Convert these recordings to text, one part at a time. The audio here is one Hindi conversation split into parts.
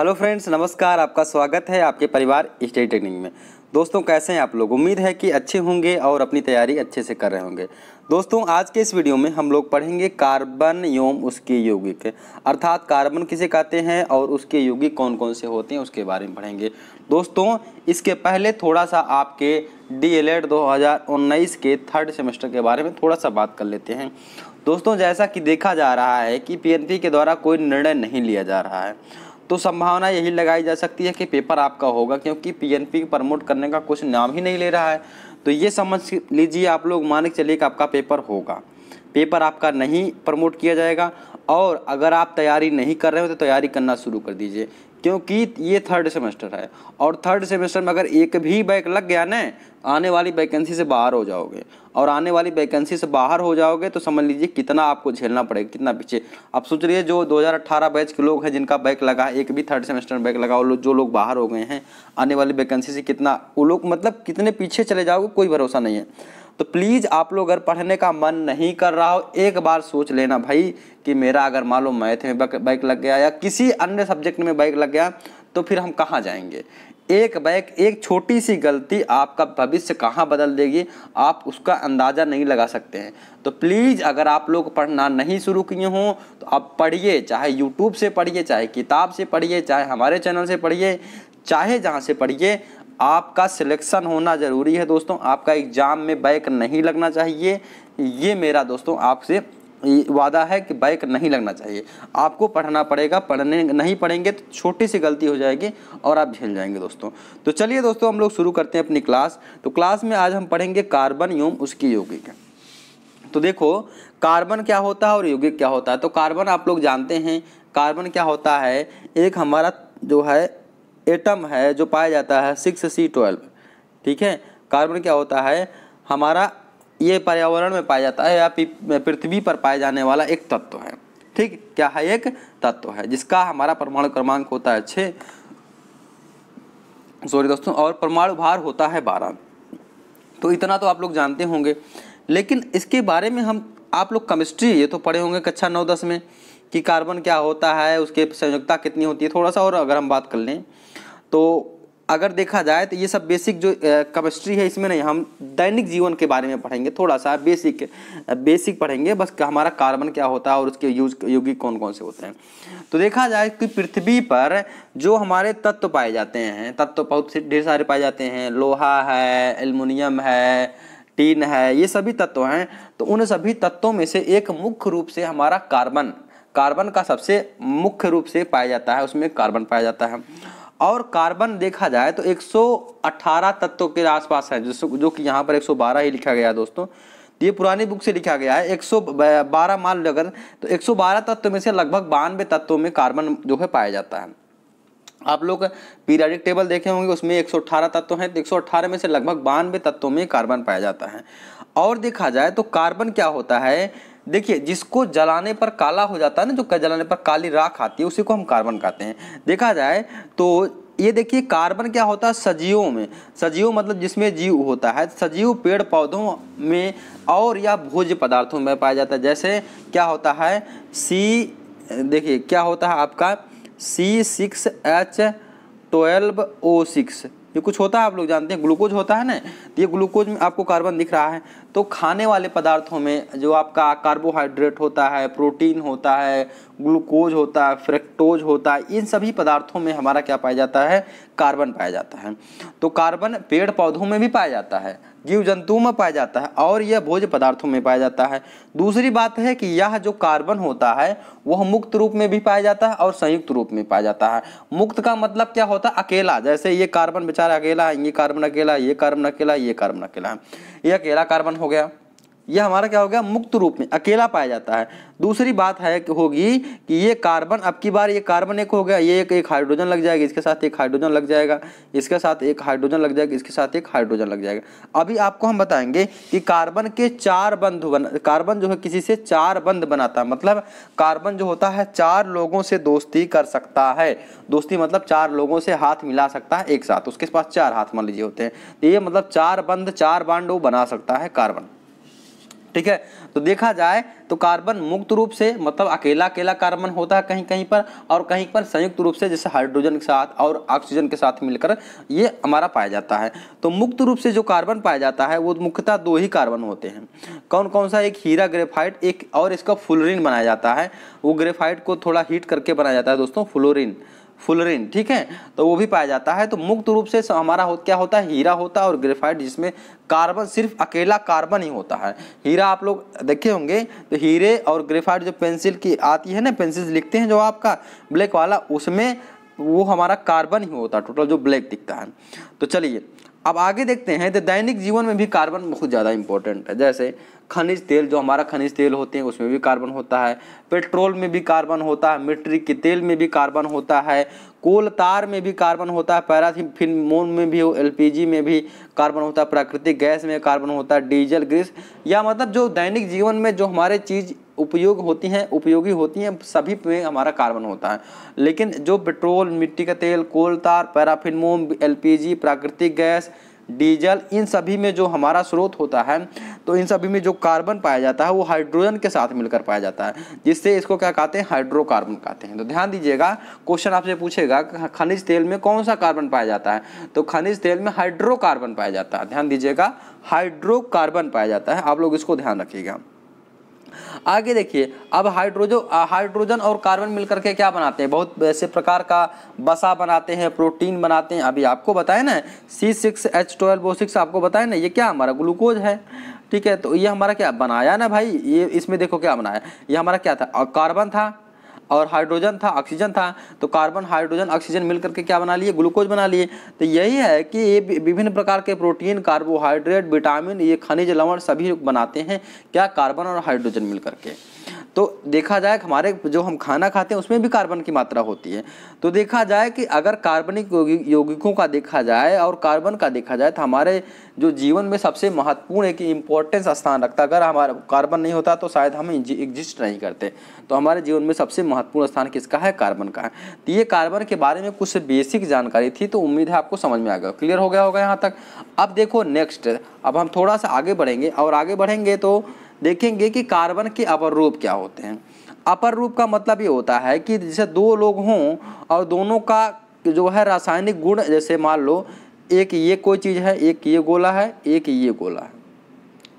हेलो फ्रेंड्स नमस्कार आपका स्वागत है आपके परिवार स्टडी ट्रेनिंग में दोस्तों कैसे हैं आप लोग उम्मीद है कि अच्छे होंगे और अपनी तैयारी अच्छे से कर रहे होंगे दोस्तों आज के इस वीडियो में हम लोग पढ़ेंगे कार्बन योम उसके यौगिक अर्थात कार्बन किसे कहते हैं और उसके यौगिक कौन कौन से होते हैं उसके बारे में पढ़ेंगे दोस्तों इसके पहले थोड़ा सा आपके डी एल एड के थर्ड सेमेस्टर के बारे में थोड़ा सा बात कर लेते हैं दोस्तों जैसा कि देखा जा रहा है कि पी के द्वारा कोई निर्णय नहीं लिया जा रहा है तो संभावना यही लगाई जा सकती है कि पेपर आपका होगा क्योंकि पीएनपी प्रमोट करने का कुछ नाम ही नहीं ले रहा है तो ये समझ लीजिए आप लोग मान के चलिए कि आपका पेपर होगा पेपर आपका नहीं प्रमोट किया जाएगा और अगर आप तैयारी नहीं कर रहे हो तो तैयारी करना शुरू कर दीजिए क्योंकि ये थर्ड सेमेस्टर है और थर्ड सेमेस्टर में अगर एक भी बैक लग गया ना आने वाली वैकेंसी से बाहर हो जाओगे और आने वाली वैकेंसी से बाहर हो जाओगे तो समझ लीजिए कितना आपको झेलना पड़ेगा कितना पीछे आप सोच रही है जो 2018 बैच के लोग हैं जिनका बैक लगा एक भी थर्ड सेमेस्टर में बैक लगा लोग जो लोग बाहर हो गए हैं आने वाली वैकेंसी से कितना वो लोग मतलब कितने पीछे चले जाओगे कोई भरोसा नहीं है तो प्लीज़ आप लोग अगर पढ़ने का मन नहीं कर रहा हो एक बार सोच लेना भाई कि मेरा अगर मान लो मैथ में बाइक लग गया या किसी अन्य सब्जेक्ट में बाइक लग गया तो फिर हम कहाँ जाएंगे एक बैक एक छोटी सी गलती आपका भविष्य कहाँ बदल देगी आप उसका अंदाज़ा नहीं लगा सकते हैं तो प्लीज़ अगर आप लोग पढ़ना नहीं शुरू किए हों तो आप पढ़िए चाहे यूट्यूब से पढ़िए चाहे किताब से पढ़िए चाहे हमारे चैनल से पढ़िए चाहे जहाँ से पढ़िए आपका सिलेक्शन होना ज़रूरी है दोस्तों आपका एग्ज़ाम में बैक नहीं लगना चाहिए ये मेरा दोस्तों आपसे वादा है कि बैक नहीं लगना चाहिए आपको पढ़ना पड़ेगा पढ़ने नहीं पढ़ेंगे तो छोटी सी गलती हो जाएगी और आप झेल जाएंगे दोस्तों तो चलिए दोस्तों हम लोग शुरू करते हैं अपनी क्लास तो क्लास में आज हम पढ़ेंगे कार्बन एवं उसकी यौगिक तो देखो कार्बन क्या होता है और यौगिक क्या होता है तो कार्बन आप लोग जानते हैं कार्बन क्या होता है एक हमारा जो है एटम है जो पाया जाता है सिक्स सी ट्वेल्व ठीक है कार्बन क्या होता है हमारा ये पर्यावरण में पाया जाता है या पृथ्वी पर पाया जाने वाला एक तत्व है ठीक क्या है एक तत्व है जिसका हमारा परमाणु क्रमांक होता है छः सॉरी दोस्तों और परमाणु भार होता है बारह तो इतना तो आप लोग जानते होंगे लेकिन इसके बारे में हम आप लोग केमिस्ट्री ये तो पढ़े होंगे कक्षा नौ दस में कि कार्बन क्या होता है उसके संयुक्ता कितनी होती है थोड़ा सा और अगर हम बात कर लें तो अगर देखा जाए तो ये सब बेसिक जो केमिस्ट्री है इसमें नहीं हम दैनिक जीवन के बारे में पढ़ेंगे थोड़ा सा बेसिक बेसिक पढ़ेंगे बस हमारा कार्बन क्या होता है और उसके यूज यौगिक कौन कौन से होते हैं तो देखा जाए कि पृथ्वी पर जो हमारे तत्व पाए जाते हैं तत्व बहुत से ढेर सारे पाए जाते हैं लोहा है एल्युमिनियम है टीन है ये सभी तत्व हैं तो उन सभी तत्वों में से एक मुख्य रूप से हमारा कार्बन कार्बन का सबसे मुख्य रूप से पाया जाता है उसमें कार्बन पाया जाता है और कार्बन देखा जाए तो 118 तत्वों के आसपास है जो जो कि यहाँ पर 112 ही लिखा गया है दोस्तों तो ये पुरानी बुक से लिखा गया है 112 बारह माल अगर तो 112 तत्व में से लगभग बानवे तत्वों में कार्बन जो है पाया जाता है आप लोग पीरियडिक टेबल देखे होंगे उसमें 118 तत्व हैं तो एक में से लगभग बानवे तत्वों में कार्बन पाया जाता है और देखा जाए तो कार्बन क्या होता है देखिए जिसको जलाने पर काला हो जाता है ना जो जलाने पर काली राख आती है उसी को हम कार्बन कहते हैं देखा जाए तो ये देखिए कार्बन क्या होता है सजीवों में सजीव मतलब जिसमें जीव होता है सजीव पेड़ पौधों में और या भोज्य पदार्थों में पाया जाता है जैसे क्या होता है सी देखिए क्या होता है आपका C six H twelve O six ये कुछ होता है आप लोग जानते हैं ग्लूकोज होता है ना तो ये ग्लूकोज में आपको कार्बन दिख रहा है तो खाने वाले पदार्थों में जो आपका कार्बोहाइड्रेट होता है प्रोटीन होता है ग्लूकोज होता है फ्रेक्टोज होता है इन सभी पदार्थों में हमारा क्या पाया जाता है कार्बन पाया जाता है तो कार्बन पेड़ पौधों में भी पाया जाता है जीव जंतुओं में पाया जाता है और यह भोज पदार्थों में पाया जाता है दूसरी बात है कि यह जो कार्बन होता है वह मुक्त रूप में भी पाया जाता है और संयुक्त रूप में पाया जाता है मुक्त का मतलब क्या होता है अकेला जैसे ये कार्बन बेचारा अकेला है ये कार्बन अकेला ये कार्बन अकेला ये कार्बन अकेला है ये अकेला कार्बन हो गया यह हमारा क्या हो गया मुक्त रूप में अकेला पाया जाता है दूसरी बात है होगी कि ये कार्बन अब की बार ये कार्बन एक हो गया ये एक एक हाइड्रोजन लग जाएगा इसके साथ एक हाइड्रोजन लग जाएगा इसके साथ एक हाइड्रोजन लग जाएगा इसके साथ एक हाइड्रोजन लग जाएगा अभी आपको हम बताएंगे कि कार्बन के चार बंध कार्बन जो है किसी से चार बंध बनाता है मतलब कार्बन जो होता है चार लोगों से दोस्ती कर सकता है दोस्ती मतलब चार लोगों से हाथ मिला सकता है एक साथ उसके पास चार हाथ मान लीजिए होते हैं तो ये मतलब चार बंध चार बांड वो बना सकता है कार्बन ठीक है तो देखा जाए तो कार्बन मुक्त रूप से मतलब अकेला अकेला कार्बन होता है कहीं कहीं पर और कहीं पर संयुक्त रूप से जैसे हाइड्रोजन के साथ और ऑक्सीजन के साथ मिलकर ये हमारा पाया जाता है तो मुक्त रूप से जो कार्बन पाया जाता है वो मुख्यतः दो ही कार्बन होते हैं कौन कौन सा एक हीरा ग्रेफाइट एक और इसका फ्लोरिन बनाया जाता है वो ग्रेफाइट को थोड़ा हीट करके बनाया जाता है दोस्तों फ्लोरिन फुलरिन ठीक है तो वो भी पाया जाता है तो मुक्त रूप से हमारा हो, क्या होता है हीरा होता है और ग्रेफाइट जिसमें कार्बन सिर्फ अकेला कार्बन ही होता है हीरा आप लोग देखे होंगे तो हीरे और ग्रेफाइट जो पेंसिल की आती है ना पेंसिल लिखते हैं जो आपका ब्लैक वाला उसमें वो हमारा कार्बन ही होता है टोटल जो ब्लैक दिखता है तो चलिए अब आगे देखते हैं तो दैनिक जीवन में भी कार्बन बहुत ज़्यादा इंपॉर्टेंट है जैसे खनिज तेल जो हमारा खनिज तेल होते हैं उसमें भी कार्बन होता है पेट्रोल में भी कार्बन होता है मिट्टी के तेल में भी कार्बन होता है कोल तार में भी कार्बन होता है मोन में भी एलपीजी में भी कार्बन होता है प्राकृतिक गैस में कार्बन होता है डीजल ग्रीस या मतलब जो दैनिक जीवन में जो हमारे चीज़ उपयोग होती हैं उपयोगी होती हैं सभी में हमारा कार्बन होता है लेकिन जो पेट्रोल मिट्टी का तेल कोल तार पैराफिन मोम एलपीजी प्राकृतिक गैस डीजल इन सभी में जो हमारा स्रोत होता है तो इन सभी में जो कार्बन पाया जाता है वो हाइड्रोजन के साथ मिलकर पाया जाता है जिससे इसको क्या कहते हैं हाइड्रोकार्बन कहते हैं तो ध्यान दीजिएगा क्वेश्चन आपसे पूछेगा खनिज तेल में कौन सा कार्बन पाया जाता है तो खनिज तेल में हाइड्रोकार्बन पाया जाता है ध्यान दीजिएगा हाइड्रोकार्बन पाया जाता है आप लोग इसको ध्यान रखिएगा आगे देखिए अब हाइड्रोजो हाइड्रोजन और कार्बन मिलकर के क्या बनाते हैं बहुत ऐसे प्रकार का बसा बनाते हैं प्रोटीन बनाते हैं अभी आपको बताए ना C six H twelve O six आपको बताए ना ये क्या हमारा ग्लूकोज है ठीक है तो ये हमारा क्या बनाया ना भाई ये इसमें देखो क्या बनाया ये हमारा क्या था कार्बन था और हाइड्रोजन था ऑक्सीजन था तो कार्बन हाइड्रोजन ऑक्सीजन मिल करके क्या बना लिए ग्लूकोज बना लिए तो यही है कि ये विभिन्न प्रकार के प्रोटीन कार्बोहाइड्रेट विटामिन ये खनिज लवण सभी बनाते हैं क्या कार्बन और हाइड्रोजन मिल करके तो देखा जाए हमारे जो हम खाना खाते हैं उसमें भी कार्बन की मात्रा होती है तो देखा जाए कि अगर कार्बनिक यौगिकों का देखा जाए और कार्बन का देखा जाए तो हमारे जो जीवन में सबसे महत्वपूर्ण एक इम्पोर्टेंस स्थान रखता अगर हमारा कार्बन नहीं होता तो शायद हम एग्जिस्ट नहीं करते तो हमारे जीवन में सबसे महत्वपूर्ण स्थान किसका है कार्बन का है तो ये कार्बन के बारे में कुछ बेसिक जानकारी थी तो उम्मीद है आपको समझ में आ गया क्लियर हो गया होगा यहाँ तक अब देखो नेक्स्ट अब हम थोड़ा सा आगे बढ़ेंगे और आगे बढ़ेंगे तो देखेंगे कि कार्बन के अपर रूप क्या होते हैं अपर रूप का मतलब ये होता है कि जैसे दो लोग हों और दोनों का जो है रासायनिक गुण जैसे मान लो एक ये कोई चीज़ है एक ये गोला है एक ये गोला है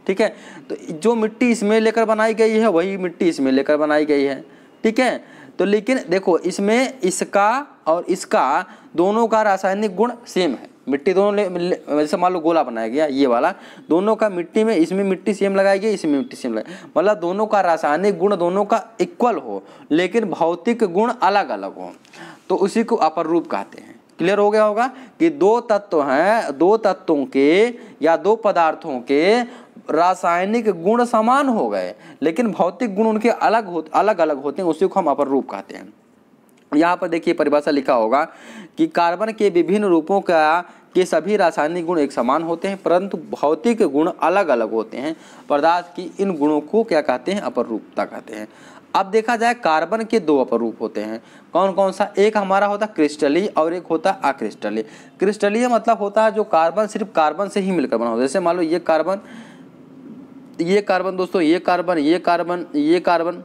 ठीक है तो जो मिट्टी इसमें लेकर बनाई गई है वही मिट्टी इसमें लेकर बनाई गई है ठीक है तो लेकिन देखो इसमें इसका और इसका दोनों का रासायनिक गुण सेम है मिट्टी दोनों जैसे मान लो गोला बनाया गया ये वाला दोनों का मिट्टी में इसमें मिट्टी सेम लगाई गई इसमें मिट्टी सेम लगाई मतलब दोनों का रासायनिक गुण दोनों का इक्वल हो लेकिन भौतिक गुण अलग अलग हो तो उसी को अपर रूप कहते हैं क्लियर हो गया होगा कि दो तत्व हैं दो तत्वों के या दो पदार्थों के रासायनिक गुण समान हो गए लेकिन भौतिक गुण उनके अलग हो अलग अलग होते हैं उसी को हम अपर रूप कहते हैं यहाँ पर देखिए परिभाषा लिखा होगा कि कार्बन के विभिन्न रूपों का के सभी रासायनिक गुण एक समान होते हैं परंतु भौतिक गुण अलग अलग होते हैं पदार्थ की इन गुणों को क्या कहते हैं अपर रूपता कहते हैं अब देखा जाए कार्बन के दो अपर रूप होते हैं कौन कौन सा एक हमारा होता है क्रिस्टली और एक होता है अक्रिस्टली क्रिस्टलीय मतलब होता है जो कार्बन सिर्फ कार्बन से ही मिलकर बना होता है जैसे मान लो ये कार्बन ये कार्बन दोस्तों ये कार्बन ये कार्बन ये कार्बन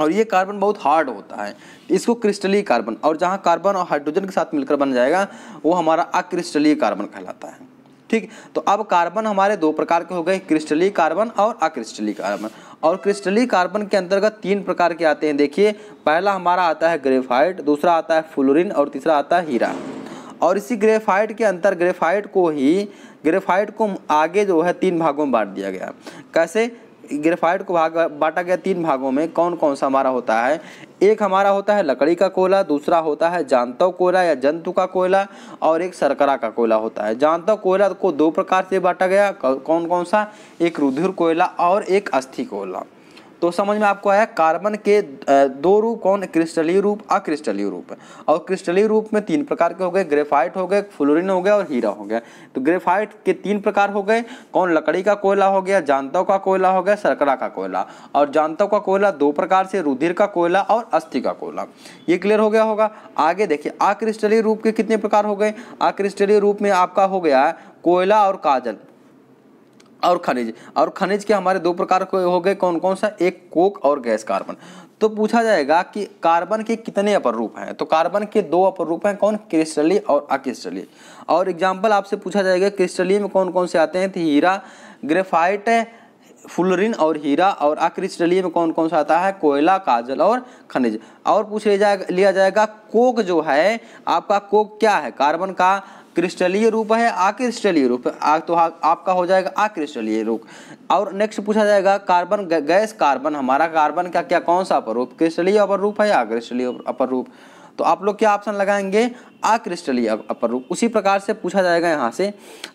और ये कार्बन बहुत हार्ड होता है इसको क्रिस्टलीय कार्बन और जहाँ कार्बन और हाइड्रोजन के साथ मिलकर बन जाएगा वो हमारा अक्रिस्टलीय कार्बन कहलाता है ठीक तो अब कार्बन हमारे दो प्रकार के हो गए क्रिस्टलीय कार्बन और अक्रिस्टलीय कार्बन और क्रिस्टलीय कार्बन के अंतर्गत तीन प्रकार के आते हैं देखिए पहला हमारा आता है ग्रेफाइट दूसरा आता है फ्लोरिन और तीसरा आता है हीरा और इसी ग्रेफाइट के अंतर ग्रेफाइट को ही ग्रेफाइट को आगे जो है तीन भागों में बांट दिया गया कैसे ग्रेफाइट को भाग बांटा गया तीन भागों में कौन कौन सा हमारा होता है एक हमारा होता है लकड़ी का कोयला दूसरा होता है जानतव कोयला या जंतु का कोयला और एक सरकरा का कोयला होता है जानतव कोयला को दो प्रकार से बांटा गया कौन कौन सा एक रुधिर कोयला और एक अस्थि कोयला तो समझ में आपको आया कार्बन के दो रूप कौन क्रिस्टलीय रूप अक्रिस्टलीय रूप और क्रिस्टलीय रूप में तीन प्रकार के हो गए ग्रेफाइट हो गए फ्लोरिन हो गया और हीरा हो गया तो ग्रेफाइट के तीन प्रकार हो गए कौन लकड़ी का कोयला हो गया जानतव का कोयला हो गया सरकड़ा का कोयला और जानतव का कोयला दो प्रकार से रुधिर का कोयला और अस्थि का कोयला ये क्लियर हो गया होगा आगे देखिए अक्रिस्टलीय रूप के कितने प्रकार हो गए अक्रिस्टलीय रूप में आपका हो गया कोयला और काजल और खनिज और खनिज के हमारे दो प्रकार हो गए कौन कौन सा एक कोक और गैस कार्बन तो पूछा जाएगा कि कार्बन के कितने अपर रूप हैं तो कार्बन के दो अपर रूप हैं कौन क्रिस्टली और अक्रिस्टली और एग्जाम्पल आपसे पूछा जाएगा क्रिस्टली में कौन कौन से आते हैं तो हीरा ग्रेफाइट फुलरिन और हीरा और अक्रिस्टलीय में कौन कौन सा आता है कोयला काजल और खनिज और पूछ लिया लिया जाएगा कोक जो है आपका कोक क्या है कार्बन का क्रिस्टलीय रूप है आक्रिस्टलीय रूप आ, तो आ, आपका हो जाएगा आक्रिस्टलीय रूप और नेक्स्ट पूछा जाएगा कार्बन गैस कार्बन हमारा कार्बन का क्या कौन सा अपरूप क्रिस्टलीय अपरूप है आक्रिस्टलीय अपरूप तो आप लोग क्या ऑप्शन लगाएंगे अक्रिस्टलीय अपर रूप उसी प्रकार से पूछा जाएगा यहाँ से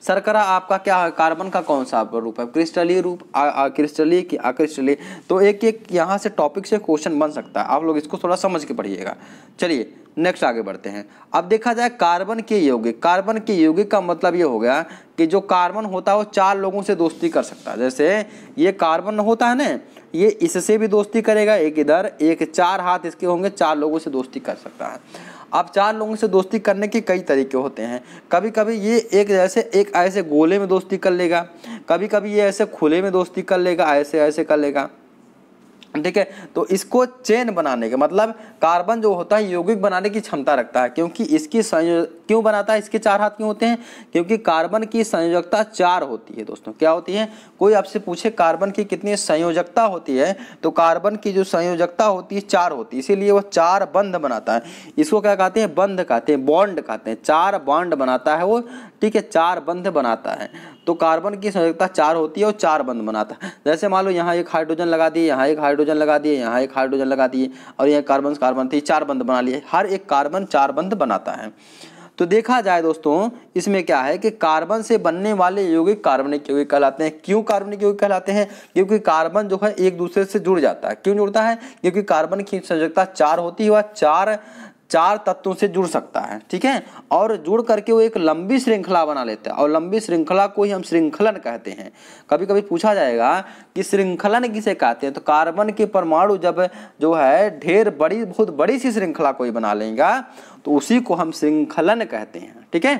सरकरा आपका क्या है कार्बन का कौन सा अपर रूप है क्रिस्टलीय रूप क्रिस्टलीय कि अक्रिस्टलीय e? तो एक एक यहाँ से टॉपिक से क्वेश्चन बन सकता है आप लोग इसको थोड़ा समझ के पढ़िएगा चलिए नेक्स्ट आगे बढ़ते हैं अब देखा जाए कार्बन के यौगिक कार्बन के यौगिक का मतलब ये हो गया कि जो कार्बन होता है वो चार लोगों से दोस्ती कर सकता है जैसे ये कार्बन होता है ना ये इससे भी दोस्ती करेगा एक इधर एक चार हाथ इसके होंगे चार लोगों से दोस्ती कर सकता है अब चार लोगों से दोस्ती करने के कई तरीके होते हैं कभी कभी ये एक जैसे एक ऐसे गोले में दोस्ती कर लेगा कभी कभी ये ऐसे खुले में दोस्ती कर लेगा ऐसे ऐसे कर लेगा ठीक है तो इसको चेन बनाने का मतलब कार्बन जो होता है यौगिक बनाने की क्षमता रखता है क्योंकि इसकी संयो क्यों बनाता है इसके चार हाथ क्यों होते हैं क्योंकि कार्बन की संयोजकता चार होती है दोस्तों क्या होती है कोई आपसे पूछे कार्बन की कितनी संयोजकता होती है तो कार्बन की जो संयोजकता होती है चार होती है इसीलिए वह चार बंध बनाता है इसको क्या कहते हैं बंध कहते हैं बॉन्ड कहते हैं चार बॉन्ड बनाता है वो ठीक है चार बंध बनाता है तो कार्बन की संयोजकता चार होती है और चार बंद बनाता है जैसे मान लो यहाँ एक हाइड्रोजन लगा दिए यहाँ एक हाइड्रोजन लगा दिए यहाँ एक हाइड्रोजन लगा दिए और यहाँ कार्बन कार्बन थी चार बंद बना लिए हर एक कार्बन चार बंद बनाता है तो देखा जाए दोस्तों इसमें क्या है कि कार्बन से बनने वाले यौगिक कार्बनिक यौगिक कहलाते हैं क्यों कार्बनिक यौगिक कहलाते हैं क्योंकि कार्बन जो है एक दूसरे से जुड़ जाता है क्यों जुड़ता है क्योंकि कार्बन की संयोजकता चार होती है वह चार चार तत्वों से जुड़ सकता है ठीक है और जुड़ करके वो एक लंबी श्रृंखला बना लेता है और लंबी श्रृंखला को ही हम श्रृंखलन कहते हैं कभी कभी पूछा जाएगा कि श्रृंखलन किसे कहते हैं तो कार्बन के परमाणु जब जो है ढेर बड़ी बहुत बड़ी सी श्रृंखला कोई बना लेगा तो उसी को हम श्रृंखलन कहते हैं ठीक है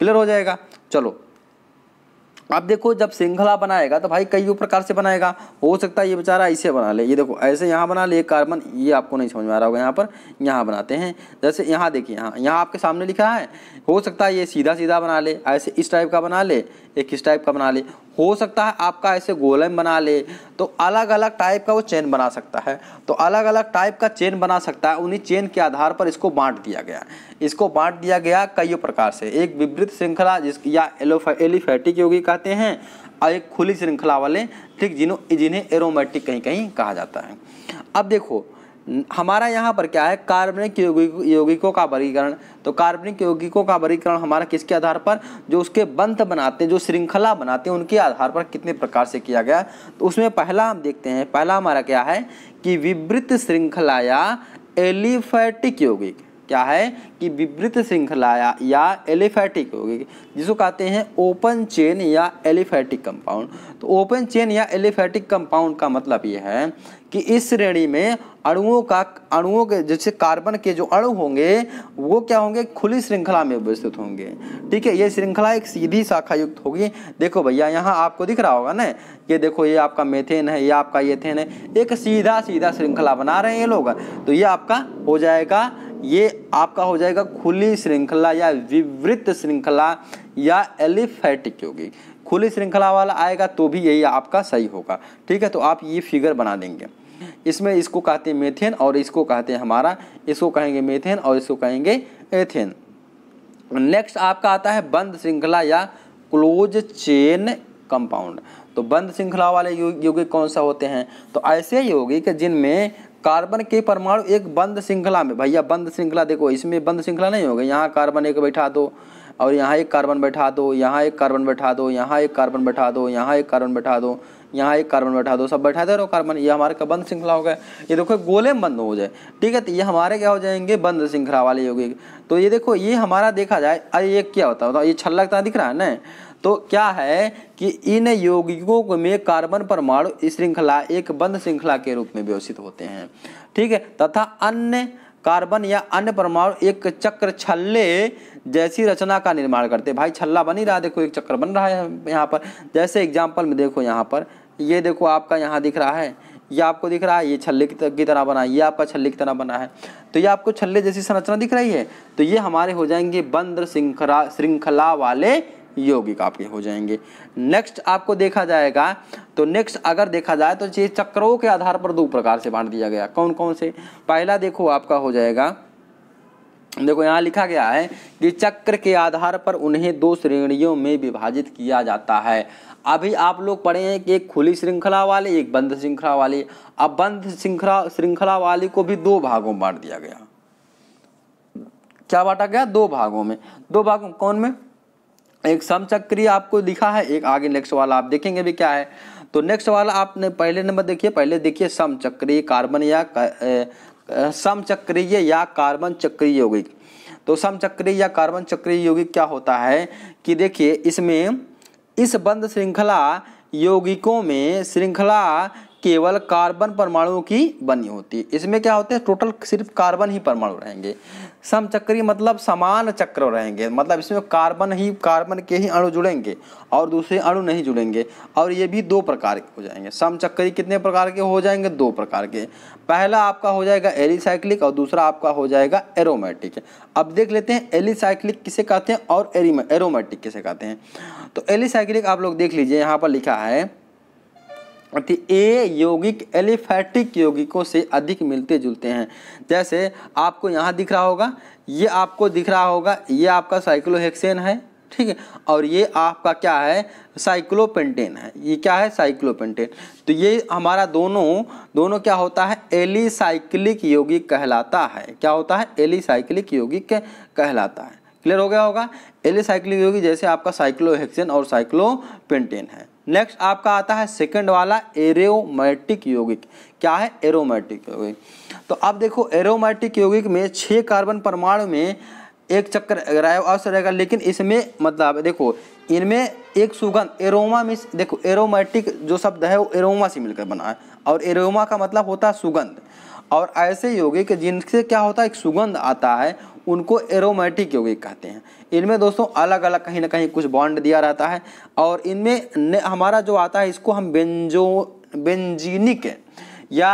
क्लियर हो जाएगा चलो आप देखो जब श्रृंखला बनाएगा तो भाई कई प्रकार से बनाएगा हो सकता है ये बेचारा ऐसे बना ले ये देखो ऐसे यहाँ बना ले कार्बन ये आपको नहीं समझ में आ रहा होगा यहाँ पर यहाँ बनाते हैं जैसे यहाँ देखिए यहाँ यहाँ आपके सामने लिखा है हो सकता है ये सीधा सीधा बना ले ऐसे इस टाइप का बना ले ये किस टाइप का बना ले हो सकता है आपका ऐसे गोलम बना ले तो अलग अलग टाइप का वो चेन बना सकता है तो अलग अलग टाइप का चेन बना सकता है उन्हीं चेन के आधार पर इसको बांट दिया गया इसको बांट दिया गया कई प्रकार से एक विवृत श्रृंखला जिस या एलिफेटिक योगी कहते हैं और एक खुली श्रृंखला वाले ठीक जिन्हों जिन्हें एरोमेटिक कहीं कहीं कहा जाता है अब देखो हमारा यहाँ पर क्या है कार्बनिक यौगिकों का वर्गीकरण तो कार्बनिक यौगिकों का वर्गीकरण हमारा किसके आधार पर जो उसके बंध बनाते हैं जो श्रृंखला बनाते हैं उनके आधार पर कितने प्रकार से किया गया तो उसमें पहला हम देखते हैं पहला हमारा क्या है कि विवृत श्रृंखला या एलिफेटिक यौगिक क्या है कि विवृत श्रृंखला या एलिफैटिक होगी जिसको कहते हैं ओपन चेन या एलिफैटिक कंपाउंड तो ओपन चेन या एलिफैटिक कंपाउंड का मतलब यह है कि इस श्रेणी में अणुओं का अणुओं के जैसे कार्बन के जो अणु होंगे वो क्या होंगे खुली श्रृंखला में व्यवस्थित होंगे ठीक है ये श्रृंखला एक सीधी शाखा युक्त होगी देखो भैया यहाँ आपको दिख रहा होगा ना ये देखो ये आपका मेथेन है ये आपका येथेन है एक सीधा सीधा श्रृंखला बना रहे हैं ये लोग तो ये आपका हो जाएगा ये आपका हो जाएगा खुली श्रृंखला या विवृत श्रृंखला या एलिफेटिक योगिक खुली श्रृंखला वाला आएगा तो भी यही आपका सही होगा ठीक है तो आप ये फिगर बना देंगे इसमें इसको कहते हैं मेथेन और इसको कहते हैं हमारा इसको कहेंगे मेथेन और इसको कहेंगे एथेन नेक्स्ट आपका आता है बंद श्रृंखला या क्लोज चेन कंपाउंड तो बंद श्रृंखला वाले यौगिक कौन सा होते हैं तो ऐसे यौगिक जिनमें कार्बन के परमाणु एक बंद श्रृंखला में भैया बंद श्रृंखला देखो इसमें बंद श्रृंखला नहीं होगा यहाँ कार्बन एक बैठा दो और यहाँ एक कार्बन बैठा दो यहाँ एक कार्बन बैठा दो यहाँ एक कार्बन बैठा दो यहाँ एक कार्बन बैठा दो यहाँ एक कार्बन बैठा दो सब बैठा दे रहे हो कार्बन ये हमारे का बंद श्रृंखला हो गया ये देखो गोले में बंद हो जाए ठीक है तो ये हमारे क्या हो जाएंगे बंद श्रृंखला वाले हो गए तो ये देखो ये हमारा देखा जाए अरे ये क्या होता है ये छल लगता दिख रहा है ना तो क्या है कि इन यौगिकों में कार्बन परमाणु श्रृंखला एक बंद श्रृंखला के रूप में व्यवस्थित होते हैं ठीक है तथा अन्य कार्बन या अन्य परमाणु एक चक्र छल्ले जैसी रचना का निर्माण करते हैं भाई छल्ला बन ही रहा देखो एक चक्र बन रहा है यहाँ पर जैसे एग्जाम्पल में देखो यहाँ पर ये देखो आपका यहाँ दिख रहा है ये आपको दिख रहा है ये छल्ले की तरह बना है ये आपका छल्ले की तरह बना है तो ये आपको छल्ले जैसी संरचना दिख रही है तो ये हमारे हो जाएंगे बंद श्रृंखला श्रृंखला वाले यौगिक आपके हो जाएंगे नेक्स्ट आपको देखा जाएगा तो नेक्स्ट अगर देखा जाए तो ये चक्रों के आधार पर दो प्रकार से बांट दिया गया कौन कौन से पहला देखो आपका हो जाएगा देखो यहाँ लिखा गया है कि चक्र के आधार पर उन्हें दो श्रेणियों में विभाजित किया जाता है अभी आप लोग पढ़े हैं कि एक खुली श्रृंखला वाले एक बंद श्रृंखला वाली अब बंद श्रृंखला श्रृंखला वाली को भी दो भागों में बांट दिया गया क्या बांटा गया दो भागों में दो भागों कौन में एक समचक्रीय आपको दिखा है एक आगे नेक्स्ट वाला आप देखेंगे भी क्या है तो नेक्स्ट वाला आपने पहले नंबर देखिए पहले देखिए समचक्रीय कार्बन या समचक्रीय या कार्बन चक्रीय यौगिक तो समचक्रीय या कार्बन चक्रीय यौगिक क्या होता है कि देखिए इसमें इस बंद श्रृंखला यौगिकों में श्रृंखला केवल कार्बन परमाणुओं की बनी होती है इसमें क्या होते हैं टोटल सिर्फ कार्बन ही परमाणु रहेंगे समचक्री मतलब समान चक्र रहेंगे मतलब इसमें कार्बन ही कार्बन के ही अणु जुड़ेंगे और दूसरे अणु नहीं जुड़ेंगे और ये भी दो प्रकार के हो जाएंगे समचक्री कितने प्रकार के हो जाएंगे दो प्रकार के पहला आपका हो जाएगा एलिसाइक्लिक और दूसरा आपका हो जाएगा एरोमेटिक अब देख लेते हैं एलिसाइक्लिक किसे कहते हैं और एरोमेटिक किसे कहते हैं तो एलिसाइक्लिक आप लोग देख लीजिए यहाँ पर लिखा है अति ए यौगिक एलिफैटिक यौगिकों से अधिक मिलते जुलते हैं जैसे आपको यहाँ दिख रहा होगा ये आपको दिख रहा होगा ये आपका साइक्लोहेक्सेन है ठीक है और ये आपका क्या है साइक्लोपेंटेन है ये क्या है साइक्लोपेंटेन तो ये हमारा दोनों दोनों क्या होता है एलिसाइक्लिक यौगिक कहलाता है क्या होता है एलिसाइक्लिक यौगिक कहलाता है क्लियर हो गया होगा एलिसाइक्लिक यौगिक जैसे आपका साइक्लोहेक्सेन और साइक्लोपेंटेन है नेक्स्ट आपका आता है सेकंड वाला एरोमेटिक यौगिक क्या है एरोमेटिक यौगिक तो अब देखो एरोमेटिक यौगिक में छः कार्बन परमाणु में एक चक्कर अवश्य रहेगा लेकिन इसमें मतलब देखो इनमें एक सुगंध एरोमा में देखो एरोमेटिक जो शब्द है वो एरोमा से मिलकर बना है और एरोमा का मतलब होता है सुगंध और ऐसे यौगिक जिनसे क्या होता है एक सुगंध आता है उनको एरोमेटिक यौगिक कहते हैं इनमें दोस्तों अलग अलग कहीं ना कहीं कुछ बॉन्ड दिया रहता है और इनमें हमारा जो आता है इसको हम बेंजो बेंजीनिक या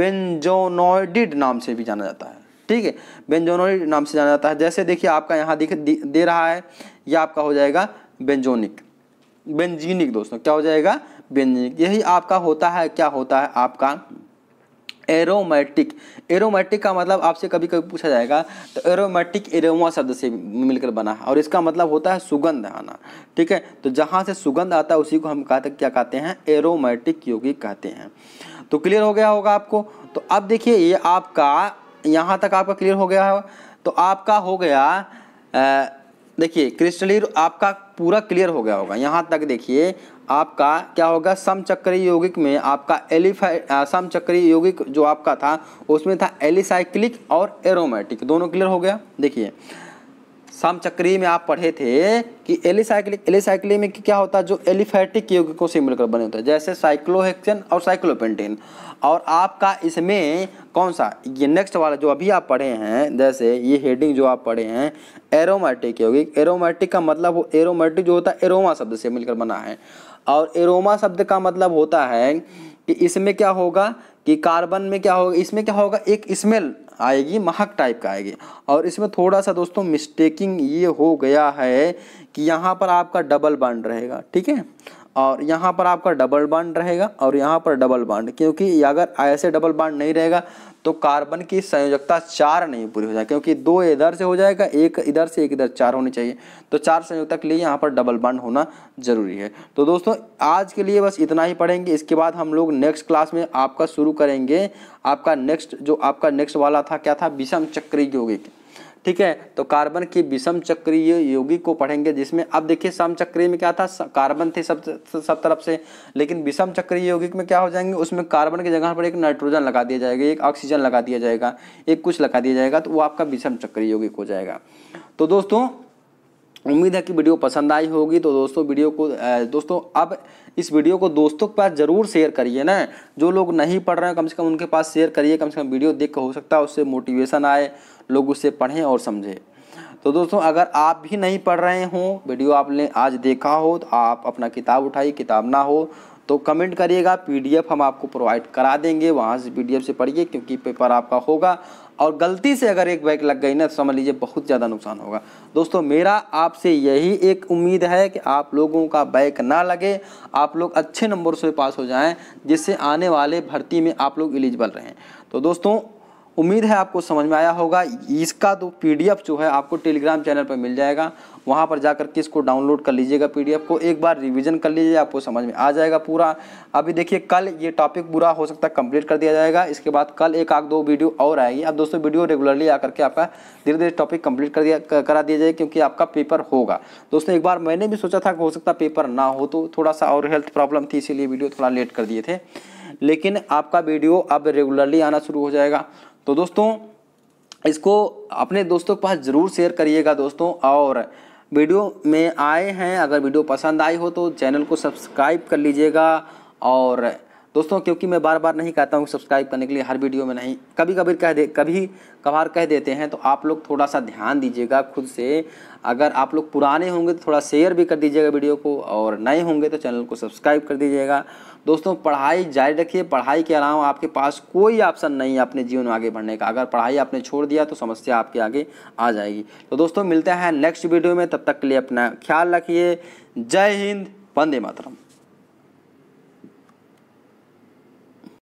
बेंजोनोइडिड नाम से भी जाना जाता है ठीक है बेंजोनोइड नाम से जाना जाता है जैसे देखिए आपका यहाँ दिख दे रहा है यह आपका हो जाएगा बेंजोनिक बेंजीनिक दोस्तों क्या हो जाएगा बेंजीनिक यही आपका होता है क्या होता है आपका एरोमेटिक एरोमेटिक का मतलब आपसे कभी कभी पूछा जाएगा तो एरोमेटिक एरोमा शब्द से मिलकर बना है और इसका मतलब होता है सुगंध आना ठीक है तो जहाँ से सुगंध आता है उसी को हम कहते क्या कहते हैं एरोमेटिक यौगिक कहते हैं तो क्लियर हो गया होगा आपको तो अब देखिए ये आपका यहाँ तक आपका क्लियर हो गया है तो आपका हो गया देखिए क्रिस्टलीर आपका पूरा क्लियर हो गया होगा यहाँ तक देखिए आपका क्या होगा समचक्री यौगिक में आपका एलिफाइ समचक्री यौगिक जो आपका था उसमें था एलिसाइक्लिक और एरोमेटिक दोनों क्लियर हो गया देखिए समचक्री में आप पढ़े थे कि एलिसाइक्लिक एलिसाइक्लिक में क्या होता है जो एलिफेटिक युग को सिम्बल कर बने होता है जैसे साइक्लोहेक्सन और साइक्लोपेंटेन और आपका इसमें कौन सा ये नेक्स्ट वाला जो अभी आप पढ़े हैं जैसे ये हेडिंग जो आप पढ़े हैं एरोमेटिक यौगिक एरोमेटिक का मतलब वो एरोमेटिक जो होता है एरोमा शब्द से मिलकर बना है और एरोमा शब्द का मतलब होता है कि इसमें क्या होगा कि कार्बन में क्या होगा इसमें क्या होगा एक स्मेल आएगी महक टाइप का आएगी और इसमें थोड़ा सा दोस्तों मिस्टेकिंग ये हो गया है कि यहाँ पर आपका डबल बॉन्ड रहेगा ठीक है और यहाँ पर आपका डबल बांड रहेगा और यहाँ पर डबल बांड क्योंकि अगर ऐसे डबल बाड नहीं रहेगा तो कार्बन की संयोजकता चार नहीं पूरी हो जाएगी क्योंकि दो इधर से हो जाएगा एक इधर से एक इधर चार होनी चाहिए तो चार संयोजकता के लिए यहाँ पर डबल बांड होना जरूरी है तो दोस्तों आज के लिए बस इतना ही पढ़ेंगे इसके बाद हम लोग नेक्स्ट क्लास में आपका शुरू करेंगे आपका नेक्स्ट जो आपका नेक्स्ट वाला था क्या था विषम चक्रीय यौगिक ठीक है तो कार्बन के विषम चक्रीय यौगिक को पढ़ेंगे जिसमें अब देखिए सम चक्रीय में क्या था कार्बन थे सब सब तरफ से लेकिन विषम चक्रीय यौगिक में क्या हो जाएंगे उसमें कार्बन की जगह पर एक नाइट्रोजन लगा दिया जाएगा एक ऑक्सीजन लगा दिया जाएगा एक कुछ लगा दिया जाएगा तो वो आपका विषम चक्रीय यौगिक हो जाएगा तो दोस्तों उम्मीद है कि वीडियो पसंद आई होगी तो दोस्तों वीडियो को दोस्तों अब इस वीडियो को दोस्तों के पास ज़रूर शेयर करिए ना जो लोग नहीं पढ़ रहे हैं कम से कम उनके पास शेयर करिए कम से कम वीडियो देख कर हो सकता है उससे मोटिवेशन आए लोग उसे पढ़ें और समझें तो दोस्तों अगर आप भी नहीं पढ़ रहे हों वीडियो आपने आज देखा हो तो आप अपना किताब उठाइए किताब ना हो तो कमेंट करिएगा पीडीएफ हम आपको प्रोवाइड करा देंगे वहाँ से पीडीएफ से पढ़िए क्योंकि पेपर आपका होगा और गलती से अगर एक बैग लग गई ना तो समझ लीजिए बहुत ज़्यादा नुकसान होगा दोस्तों मेरा आपसे यही एक उम्मीद है कि आप लोगों का बैग ना लगे आप लोग अच्छे नंबर से पास हो जाएं जिससे आने वाले भर्ती में आप लोग एलिजिबल रहें तो दोस्तों उम्मीद है आपको समझ में आया होगा इसका तो पीडीएफ जो है आपको टेलीग्राम चैनल पर मिल जाएगा वहाँ पर जाकर के इसको डाउनलोड कर लीजिएगा पीडीएफ को एक बार रिवीजन कर लीजिए आपको समझ में आ जाएगा पूरा अभी देखिए कल ये टॉपिक पूरा हो सकता है कंप्लीट कर दिया जाएगा इसके बाद कल एक आध दो वीडियो और आएगी अब दोस्तों वीडियो रेगुलरली आकर के आपका धीरे धीरे टॉपिक कंप्लीट कर दिया करा दिया जाए क्योंकि आपका पेपर होगा दोस्तों एक बार मैंने भी सोचा था कि हो सकता पेपर ना हो तो थोड़ा सा और हेल्थ प्रॉब्लम थी इसीलिए वीडियो थोड़ा लेट कर दिए थे लेकिन आपका वीडियो अब रेगुलरली आना शुरू हो जाएगा तो दोस्तों इसको अपने दोस्तों के पास ज़रूर शेयर करिएगा दोस्तों और वीडियो में आए हैं अगर वीडियो पसंद आई हो तो चैनल को सब्सक्राइब कर लीजिएगा और दोस्तों क्योंकि मैं बार बार नहीं कहता हूँ सब्सक्राइब करने के लिए हर वीडियो में नहीं कभी कभी कह दे कभी कभार कह देते हैं तो आप लोग थोड़ा सा ध्यान दीजिएगा खुद से अगर आप लोग पुराने होंगे तो थोड़ा शेयर भी कर दीजिएगा वीडियो को और नए होंगे तो चैनल को सब्सक्राइब कर दीजिएगा दोस्तों पढ़ाई जारी रखिए पढ़ाई के अलावा आपके पास कोई ऑप्शन नहीं है अपने जीवन में आगे बढ़ने का अगर पढ़ाई आपने छोड़ दिया तो समस्या आपके आगे आ जाएगी तो दोस्तों मिलते हैं नेक्स्ट वीडियो में तब तक के लिए अपना ख्याल रखिए जय हिंद वंदे मातरम